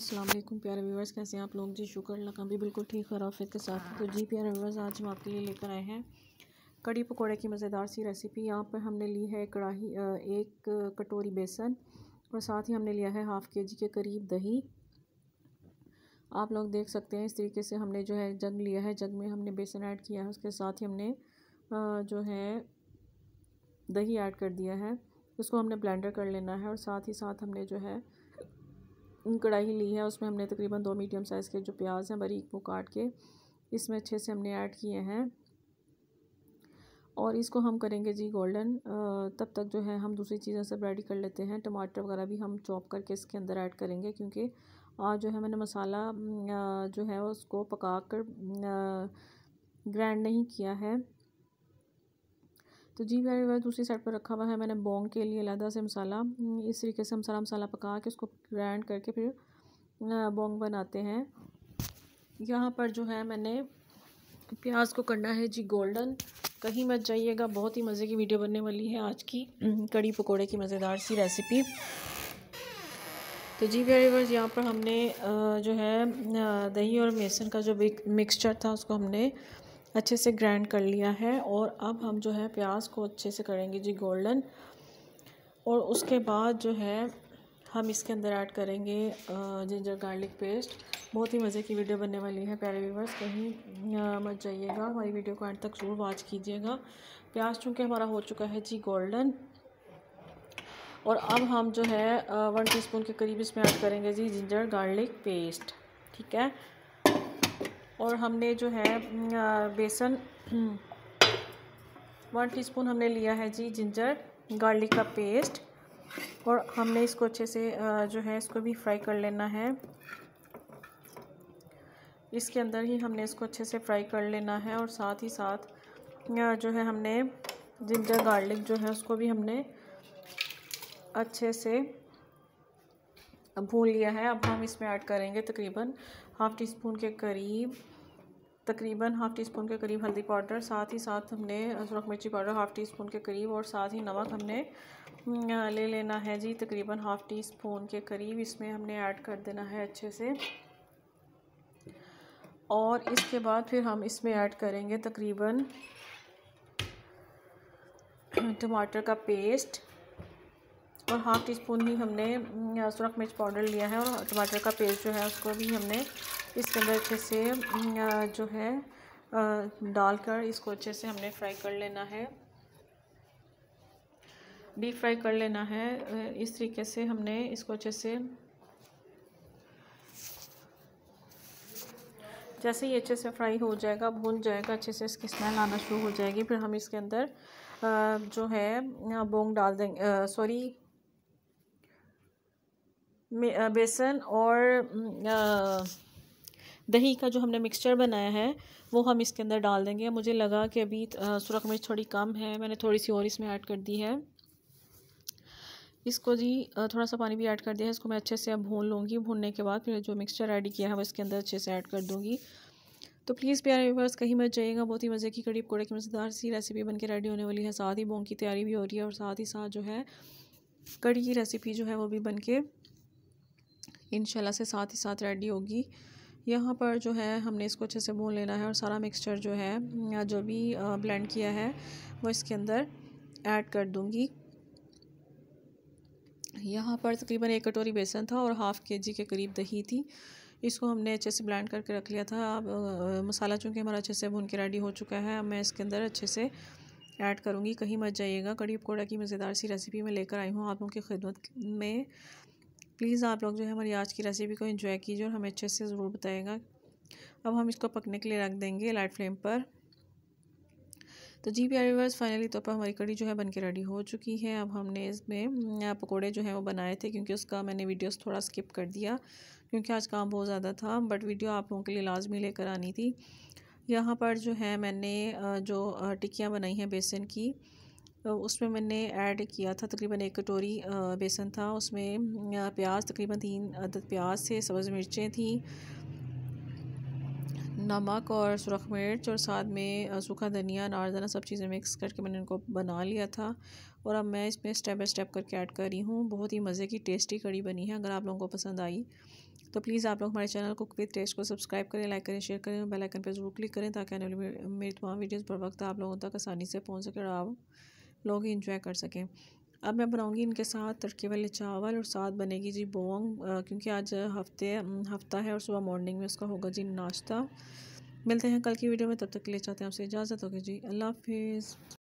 असलम वालेकुम प्यारे कैसे हैं आप लोग जी शुक्र लगा का भी बिल्कुल ठीक खराफियत के साथ तो जी प्यारे व्यवर्स आज हम आपके लिए लेकर आए हैं कड़ी पकौड़े की मज़ेदार सी रेसिपी यहाँ पर हमने ली है कढ़ाही एक कटोरी बेसन और साथ ही हमने लिया है हाफ़ के जी के करीब दही आप लोग देख सकते हैं इस तरीके से हमने जो है जग लिया है जग में हमने बेसन ऐड किया है उसके साथ ही हमने जो है दही ऐड कर दिया है उसको हमने ब्लेंडर कर लेना है और साथ ही साथ हमने जो है कढ़ाई ली है उसमें हमने तकरीबन दो मीडियम साइज़ के जो प्याज हैं बारीक वो काट के इसमें अच्छे से हमने ऐड किए हैं और इसको हम करेंगे जी गोल्डन तब तक जो है हम दूसरी चीज़ों से रेडी कर लेते हैं टमाटर वगैरह भी हम चॉप करके इसके अंदर ऐड करेंगे क्योंकि आज जो है मैंने मसाला जो है उसको पका कर ग्रैंड नहीं किया है तो जी मैंने वह दूसरी साइड पर रखा हुआ है मैंने बोंग के लिए अलहदा से मसाला हम्म, इस तरीके से हम सारा मसाला पका के उसको ग्राइंड करके फिर बोंग बनाते हैं यहाँ पर जो है मैंने प्याज को करना है जी गोल्डन कहीं मत जाइएगा बहुत ही मज़े की वीडियो बनने वाली है आज की हम्म, कड़ी पकोड़े की मज़ेदार सी रेसिपी तो जी व्यवर्स यहाँ पर हमने जो है दही और बेसन का जो मिक्सचर था उसको हमने अच्छे से ग्राइंड कर लिया है और अब हम जो है प्याज को अच्छे से करेंगे जी गोल्डन और उसके बाद जो है हम इसके अंदर ऐड करेंगे जिंजर गार्लिक पेस्ट बहुत ही मज़े की वीडियो बनने वाली है प्यारे व्यूवर्स कहीं मत जाइएगा हमारी वीडियो को एंड तक ज़रूर वॉच कीजिएगा प्याज चूँकि हमारा हो चुका है जी गोल्डन और अब हम जो है वन टीस्पून के करीब इसमें ऐड करेंगे जी जिंजर गार्लिक पेस्ट ठीक है और हमने जो है बेसन वन टीस्पून हमने लिया है जी जिंजर गार्लिक का पेस्ट और हमने इसको अच्छे से जो है इसको भी फ्राई कर लेना है इसके अंदर ही हमने इसको अच्छे से फ्राई कर लेना है और साथ ही साथ जो है हमने जिंजर गार्लिक जो है उसको भी हमने अच्छे से भून लिया है अब हम इसमें ऐड करेंगे तकरीबन हाफ़ टी स्पून के करीब तकरीबन हाफ़ टी स्पून के करीब हल्दी पाउडर साथ ही साथ हमने सुरख मिर्ची पाउडर हाफ़ टी स्पून के करीब और साथ ही नमक हमने हम्म, ले लेना है जी तकरीबन हाफ़ टी स्पून के करीब इसमें हमने ऐड कर देना है अच्छे से और इसके बाद फिर हम इसमें ऐड करेंगे तकरीबन टमाटर का पेस्ट और हाफ़ टी स्पून ही हमने हम्म, सुरख मिर्च पाउडर लिया है और टमाटर का पेस्ट जो है उसको भी हमने इसके अंदर अच्छे से हम्म, जो है डालकर इसको अच्छे से हमने फ्राई कर लेना है डीप फ्राई कर लेना है इस तरीके से हमने इसको अच्छे से जैसे ही अच्छे से फ्राई हो जाएगा भून जाएगा अच्छे से इसकी स्मेल आना शुरू हो जाएगी फिर हम इसके अंदर जो है बोंग डाल देंगे सॉरी बेसन और आ, हम्म, दही का जो हमने मिक्सचर बनाया है वो हम इसके अंदर डाल देंगे मुझे लगा कि अभी सुरख मिर्च थोड़ी कम है मैंने थोड़ी सी और इसमें ऐड कर दी है इसको जी थोड़ा सा पानी भी ऐड कर दिया है इसको मैं अच्छे से अब भून लूँगी भूनने के बाद फिर जो मिक्सचर रेडी किया है वो इसके अंदर अच्छे से ऐड कर दूँगी तो प्लीज़ प्यारे व्यूवर्स कहीं मत जाइएगा बहुत ही मज़े की कड़ी पकौड़े की मज़ेदार सी रेसिपी बनके रेडी होने वाली है साथ ही बोंग की तैयारी भी हो रही है और साथ ही साथ जो है कड़ी की रेसिपी जो है वो भी बनके इंशाल्लाह से साथ ही साथ रेडी होगी यहाँ पर जो है हमने इसको अच्छे से भून लेना है और सारा मिक्सचर जो है जो भी ब्लेंड किया है वो इसके अंदर ऐड कर दूँगी यहाँ पर तकरीबन एक कटोरी बेसन था और हाफ़ के जी के करीब दही थी इसको हमने अच्छे से ब्लेंड करके रख लिया था अब मसाला चूँकि हमारा अच्छे से भून के रेडी हो चुका है अब मैं इसके अंदर अच्छे से ऐड करूँगी कहीं मत जाइएगा कड़ी पकौड़ा की मज़ेदार सी रेसिपी में लेकर आई हूँ आप लोगों की खिदमत में प्लीज़ आप लोग जो है हमारी आज की रेसिपी को इंजॉय कीजिए और हमें अच्छे से ज़रूर बताएगा अब हम इसको पकने के लिए रख देंगे लाइट फ्लेम पर तो जी प्यारे व्यूवर्स फाइनली तो पर हमारी कड़ी जो है बन के रेडी हो चुकी है अब हमने इसमें पकोड़े जो है वो बनाए थे क्योंकि उसका मैंने वीडियोस थोड़ा स्किप कर दिया क्योंकि आज काम बहुत ज़्यादा था बट वीडियो आप लोगों के लिए लाजमी लेकर आनी थी यहाँ पर जो है मैंने जो टिक्कियाँ बनाई हैं बेसन की उसमें मैंने ऐड किया था तकरीबन एक कटोरी बेसन था उसमें प्याज तकरीबन तीन अदद प्याज थे सब्ज़ मिर्चें थी नमक और सुरख मिर्च और साथ में सूखा धनिया नारदाना सब चीज़ें मिक्स करके मैंने उनको बना लिया था और अब मैं इसमें स्टेप बाई स्टेप करके ऐड कर रही हूँ बहुत ही मज़े की टेस्टी कड़ी बनी है अगर आप लोगों को पसंद आई तो प्लीज़ आप लोग हमारे चैनल कुक विद टेस्ट को सब्सक्राइब करें लाइक करें शेयर करें बेलाइकन बेल आइकन पर ज़रूर क्लिक करें ताकि आने वाली मेरी तमाम वीडियोज़ पर वक्त आप लोगों तक आसानी से पहुँच सके और आप लोग इंजॉय कर सकें अब मैं बनाऊंगी इनके साथ तड़के वाले चावल और साथ बनेगी जी बोंग क्योंकि आज हफ्ते हफ्ता है और सुबह मॉर्निंग में उसका होगा जी नाश्ता मिलते हैं कल की वीडियो में तब तक के लिए चाहते हैं आपसे इजाज़त होगी जी अल्लाह हाफिज़